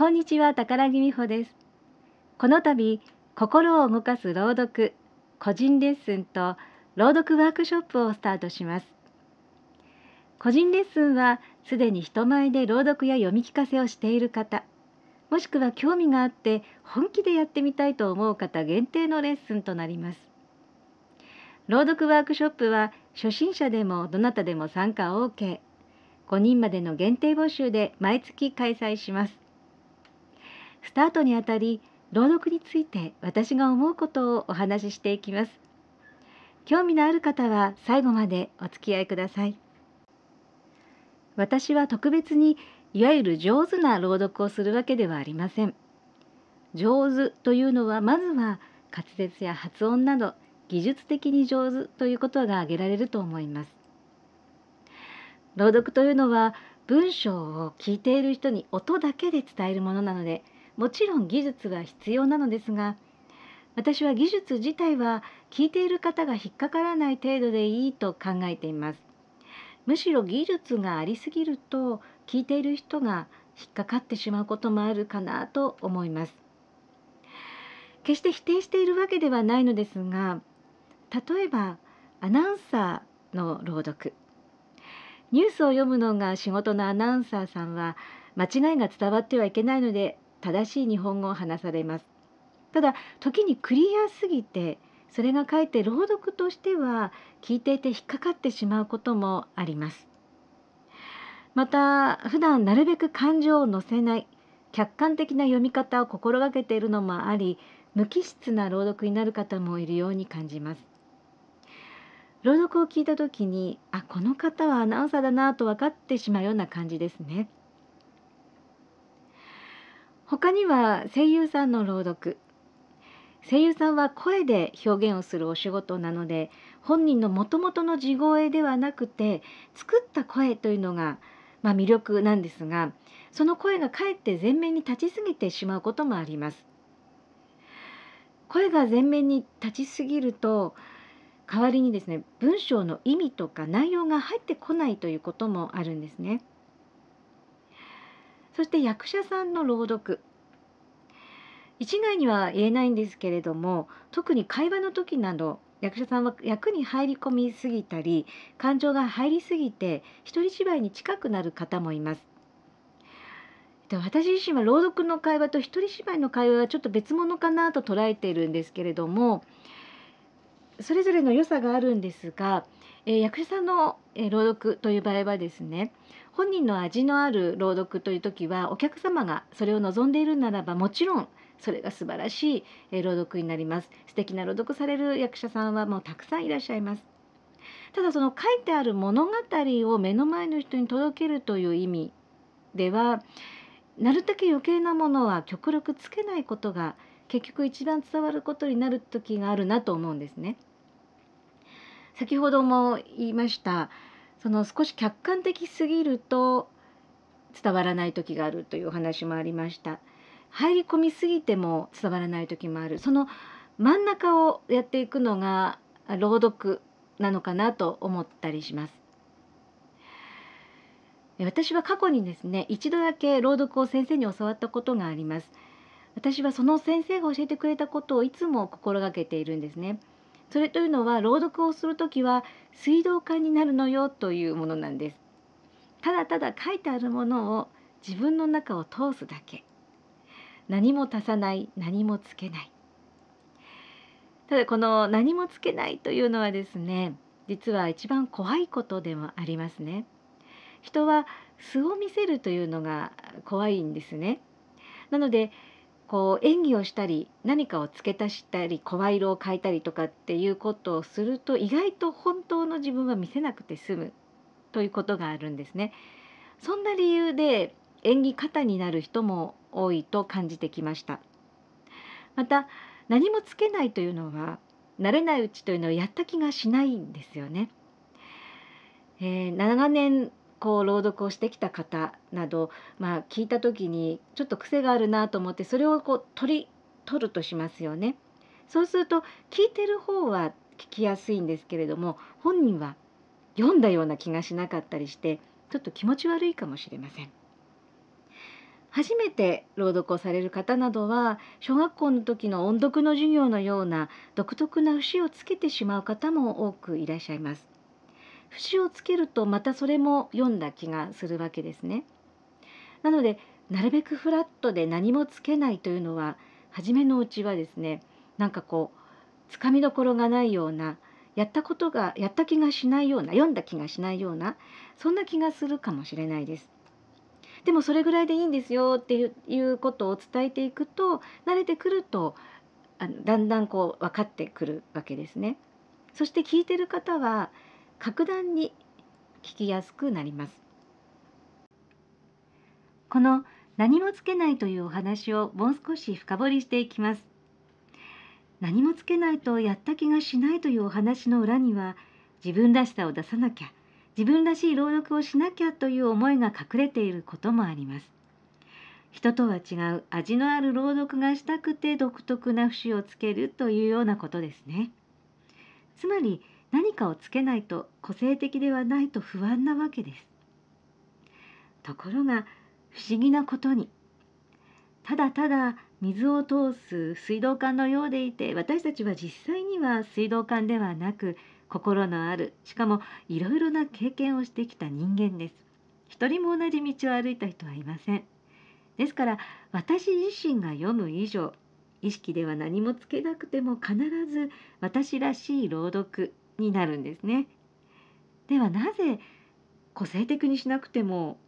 こんにちは宝木美穂ですこの度心を動かす朗読個人レッスンと朗読ワークショップをスタートします個人レッスンはすでに人前で朗読や読み聞かせをしている方もしくは興味があって本気でやってみたいと思う方限定のレッスンとなります朗読ワークショップは初心者でもどなたでも参加 OK 5人までの限定募集で毎月開催しますスタートにあたり朗読について私が思うことをお話ししていきます興味のある方は最後までお付き合いください私は特別にいわゆる上手な朗読をするわけではありません上手というのはまずは滑舌や発音など技術的に上手ということが挙げられると思います朗読というのは文章を聞いている人に音だけで伝えるものなのでもちろん技術は必要なのですが私は技術自体は聞いている方が引っかからない程度でいいと考えていますむしろ技術がありすぎると聞いている人が引っかかってしまうこともあるかなと思います決して否定しているわけではないのですが例えばアナウンサーの朗読ニュースを読むのが仕事のアナウンサーさんは間違いが伝わってはいけないので正しい日本語を話されますただ時にクリアすぎてそれがかえって朗読としては聞いていて引っかかってしまうこともありますまた普段なるべく感情を乗せない客観的な読み方を心がけているのもあり無機質な朗読になる方もいるように感じます朗読を聞いた時にあこの方はアナウンサーだなと分かってしまうような感じですね他には声優さんの朗読声優さんは声で表現をするお仕事なので本人のもともとの地声ではなくて作った声というのが、まあ、魅力なんですがその声がかえって前面に立ちすぎてしまうこともあります。声が前面に立ちすぎると代わりにですね文章の意味とか内容が入ってこないということもあるんですね。そして役者さんの朗読一概には言えないんですけれども特に会話の時など役者さんは役に入り込みすぎたり感情が入りすぎて一人芝居に近くなる方もいます。私自身は朗読の会話と一人芝居の会話はちょっと別物かなと捉えているんですけれどもそれぞれの良さがあるんですがえー、役者さんの、えー、朗読という場合はですね本人の味のある朗読という時はお客様がそれを望んでいるならばもちろんそれが素晴らしい、えー、朗読になります素敵な朗読される役者さんはもうたくさんいらっしゃいますただその書いてある物語を目の前の人に届けるという意味ではなるだけ余計なものは極力つけないことが結局一番伝わることになる時があるなと思うんですね。先ほども言いましたその少し客観的すぎると伝わらない時があるというお話もありました入り込みすぎても伝わらない時もあるその真ん中をやっていくのが朗読なのかなと思ったりします私は過去にですね一度だけ朗読を先生に教わったことがあります私はその先生が教えてくれたことをいつも心がけているんですねそれというのは朗読をする時は水道管になるのよというものなんですただただ書いてあるものを自分の中を通すだけ何も足さない何もつけないただこの何もつけないというのはですね実は一番怖いことでもありますね人は素を見せるというのが怖いんですねなのでこう演技をしたり何かを付け足したり声色を変えたりとかっていうことをすると意外と本当の自分は見せなくて済むということがあるんですね。そんな理由で演技方になる人も多いと感じてきました。また何もつけないというのは慣れないうちというのをやった気がしないんですよね。えー、長年こう朗読をしてきた方など、まあ、聞いた時にちょっと癖があるなと思ってそれをこう取り取るとしますよね。そうすると聞いてる方は聞きやすいんですけれども本人は読んだような気がしなかったりしてちょっと気持ち悪いかもしれません。初めて朗読をされる方などは小学校の時の音読の授業のような独特な節をつけてしまう方も多くいらっしゃいます。節をつけるとまたそれも読んだ気がするわけですね。なのでなるべくフラットで何もつけないというのは初めのうちはですねなんかこうつかみどころがないようなやったことがやった気がしないような読んだ気がしないようなそんな気がするかもしれないです。でもそれぐらいでいいんですよっていうことを伝えていくと慣れてくるとあのだんだんこう分かってくるわけですね。そして聞いてる方は格段に聞きやすくなりますこの何もつけないというお話をもう少し深掘りしていきます何もつけないとやった気がしないというお話の裏には自分らしさを出さなきゃ自分らしい朗読をしなきゃという思いが隠れていることもあります人とは違う味のある朗読がしたくて独特な節をつけるというようなことですねつまり何かをつけないと個性的ではないと不安なわけですところが不思議なことにただただ水を通す水道管のようでいて私たちは実際には水道管ではなく心のあるしかもいろいろな経験をしてきた人間です一人も同じ道を歩いた人はいませんですから私自身が読む以上意識では何もつけなくても必ず私らしい朗読になるんですね。ではなぜ個性的にしなくても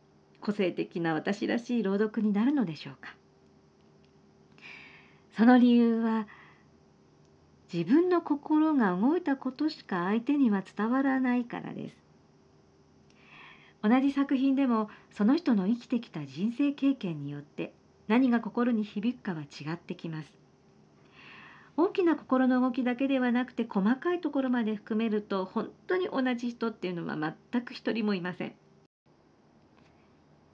個性的な私らしい朗読になるのでしょうかその理由は自分の心が動いたことしか相手には伝わらないからです同じ作品でもその人の生きてきた人生経験によって何が心に響くかは違ってきます大きな心の動きだけではなくて細かいところまで含めると本当に同じ人っていうのは全く一人もいません。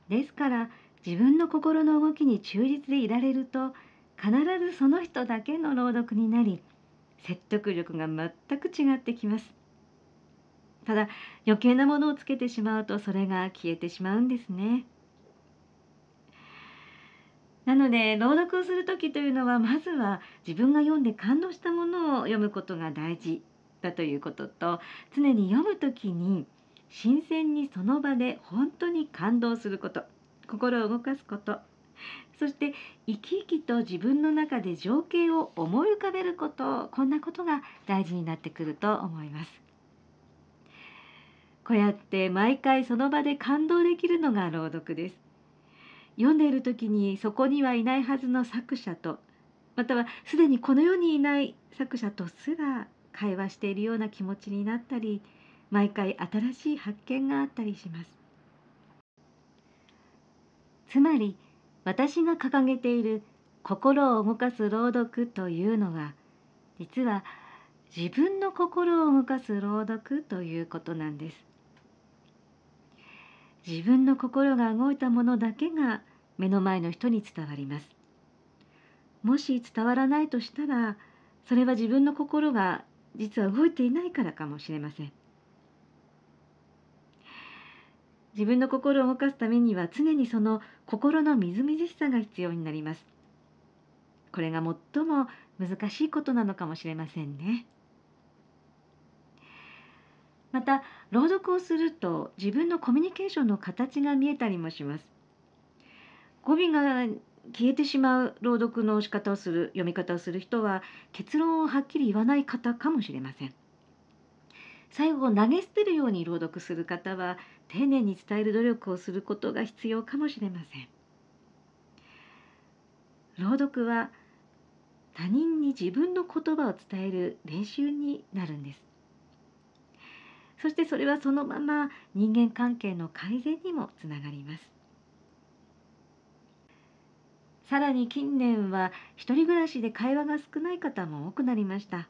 ですから自分の心の動きに忠実でいられると必ずその人だけの朗読になり説得力が全く違ってきます。ただ余計なものをつけてしまうとそれが消えてしまうんですね。なので朗読をする時というのはまずは自分が読んで感動したものを読むことが大事だということと常に読む時に新鮮にその場で本当に感動すること心を動かすことそして生き生きと自分の中で情景を思い浮かべることこんなことが大事になってくると思います。こうやって毎回その場で感動できるのが朗読です。読んでいる時にそこにはいないはずの作者とまたはすでにこの世にいない作者とすら会話しているような気持ちになったり毎回新しい発見があったりしますつまり私が掲げている心を動かす朗読というのは実は自分の心を動かす朗読ということなんです自分の心が動いたものだけが目の前の人に伝わりますもし伝わらないとしたらそれは自分の心が実は動いていないからかもしれません自分の心を動かすためには常にその心のみずみずしさが必要になりますこれが最も難しいことなのかもしれませんねまた朗読をすると自分のコミュニケーションの形が見えたりもします語尾が消えてしまう朗読の仕方をする読み方をする人は結論をはっきり言わない方かもしれません最後を投げ捨てるように朗読する方は丁寧に伝える努力をすることが必要かもしれません朗読は他人に自分の言葉を伝える練習になるんですそしてそれはそのまま人間関係の改善にもつながりますさらに近年は一人暮らしで会話が少ない方も多くなりました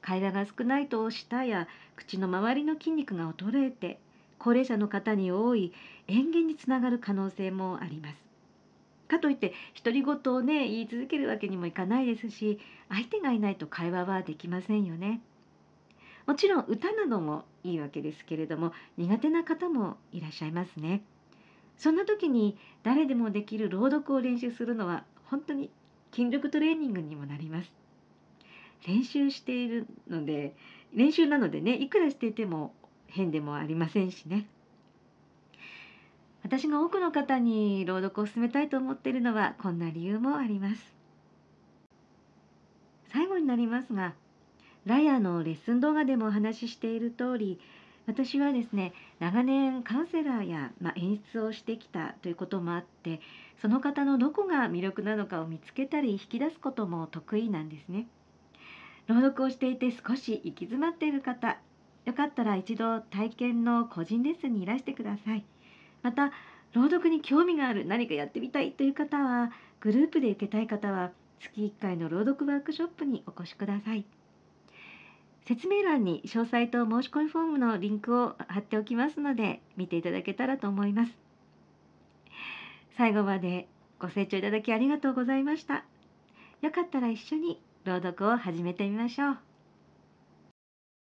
会話が少ないと舌や口の周りの筋肉が衰えて高齢者の方に多い塩減につながる可能性もありますかといって独り言をね言い続けるわけにもいかないですし相手がいないと会話はできませんよねもちろん歌などもいいわけですけれども苦手な方もいらっしゃいますねそんな時に誰でもできる朗読を練習するのは本当に筋力トレーニングにもなります。練習しているので練習なのでねいくらしていても変でもありませんしね。私が多くの方に朗読を進めたいと思っているのはこんな理由もあります。最後になりますがライヤのレッスン動画でもお話ししている通り私はですね長年カウンセラーや、まあ、演出をしてきたということもあってその方のどこが魅力なのかを見つけたり引き出すことも得意なんですね。朗読をしていて少し行き詰まっている方よかったら一度体験の個人レッスンにいらしてください。また朗読に興味がある何かやってみたいという方はグループで受けたい方は月1回の朗読ワークショップにお越しください。説明欄に詳細と申し込みフォームのリンクを貼っておきますので見ていただけたらと思います最後までご清聴いただきありがとうございましたよかったら一緒に朗読を始めてみましょう